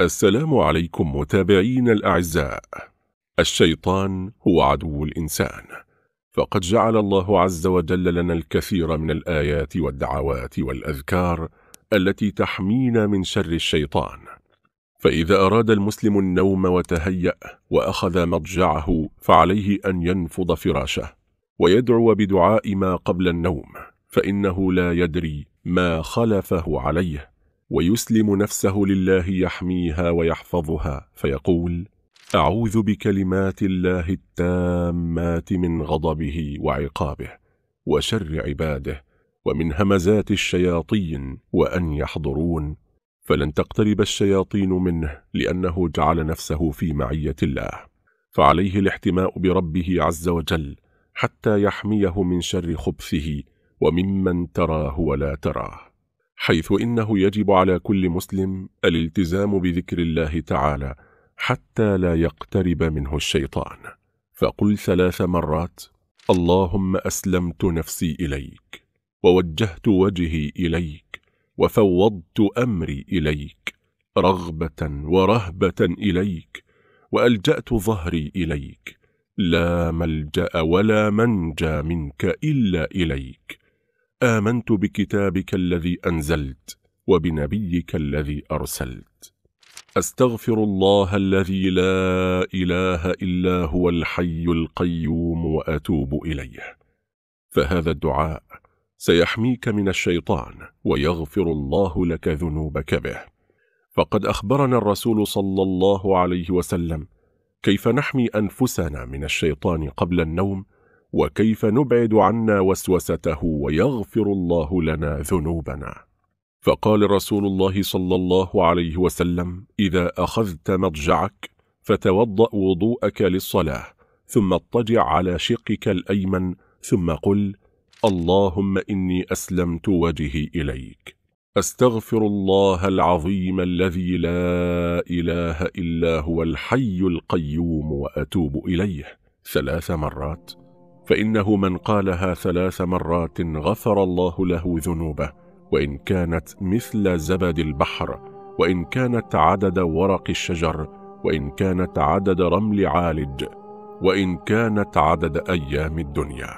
السلام عليكم متابعين الأعزاء الشيطان هو عدو الإنسان فقد جعل الله عز وجل لنا الكثير من الآيات والدعوات والأذكار التي تحمينا من شر الشيطان فإذا أراد المسلم النوم وتهيأ وأخذ مضجعه فعليه أن ينفض فراشه ويدعو بدعاء ما قبل النوم فإنه لا يدري ما خلفه عليه ويسلم نفسه لله يحميها ويحفظها فيقول أعوذ بكلمات الله التامات من غضبه وعقابه وشر عباده ومن همزات الشياطين وأن يحضرون فلن تقترب الشياطين منه لأنه جعل نفسه في معية الله فعليه الاحتماء بربه عز وجل حتى يحميه من شر خبثه وممن تراه ولا تراه حيث إنه يجب على كل مسلم الالتزام بذكر الله تعالى حتى لا يقترب منه الشيطان فقل ثلاث مرات اللهم أسلمت نفسي إليك ووجهت وجهي إليك وفوضت أمري إليك رغبة ورهبة إليك وألجأت ظهري إليك لا ملجأ ولا منجى منك إلا إليك آمنت بكتابك الذي أنزلت وبنبيك الذي أرسلت أستغفر الله الذي لا إله إلا هو الحي القيوم وأتوب إليه فهذا الدعاء سيحميك من الشيطان ويغفر الله لك ذنوبك به فقد أخبرنا الرسول صلى الله عليه وسلم كيف نحمي أنفسنا من الشيطان قبل النوم وكيف نبعد عنا وسوسته ويغفر الله لنا ذنوبنا فقال رسول الله صلى الله عليه وسلم إذا أخذت مضجعك فتوضأ وضوءك للصلاة ثم اضطجع على شقك الأيمن ثم قل اللهم إني أسلمت وجهي إليك أستغفر الله العظيم الذي لا إله إلا هو الحي القيوم وأتوب إليه ثلاث مرات فإنه من قالها ثلاث مرات غفر الله له ذنوبه وإن كانت مثل زبد البحر وإن كانت عدد ورق الشجر وإن كانت عدد رمل عالج وإن كانت عدد أيام الدنيا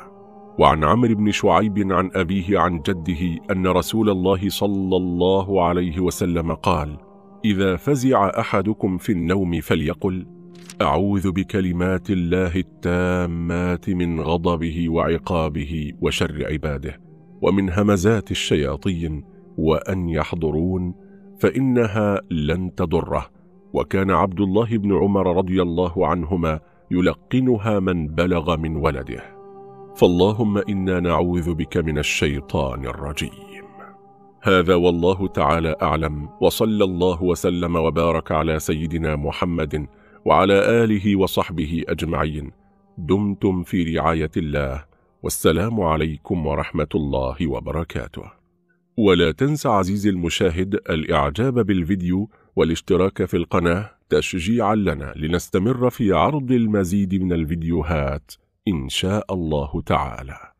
وعن عمرو بن شعيب عن أبيه عن جده أن رسول الله صلى الله عليه وسلم قال إذا فزع أحدكم في النوم فليقل أعوذ بكلمات الله التامات من غضبه وعقابه وشر عباده ومن همزات الشياطين وأن يحضرون فإنها لن تضره وكان عبد الله بن عمر رضي الله عنهما يلقنها من بلغ من ولده فاللهم إنا نعوذ بك من الشيطان الرجيم هذا والله تعالى أعلم وصلى الله وسلم وبارك على سيدنا محمد وعلى آله وصحبه أجمعين دمتم في رعاية الله والسلام عليكم ورحمة الله وبركاته ولا تنسى عزيزي المشاهد الإعجاب بالفيديو والاشتراك في القناة تشجيعا لنا لنستمر في عرض المزيد من الفيديوهات إن شاء الله تعالى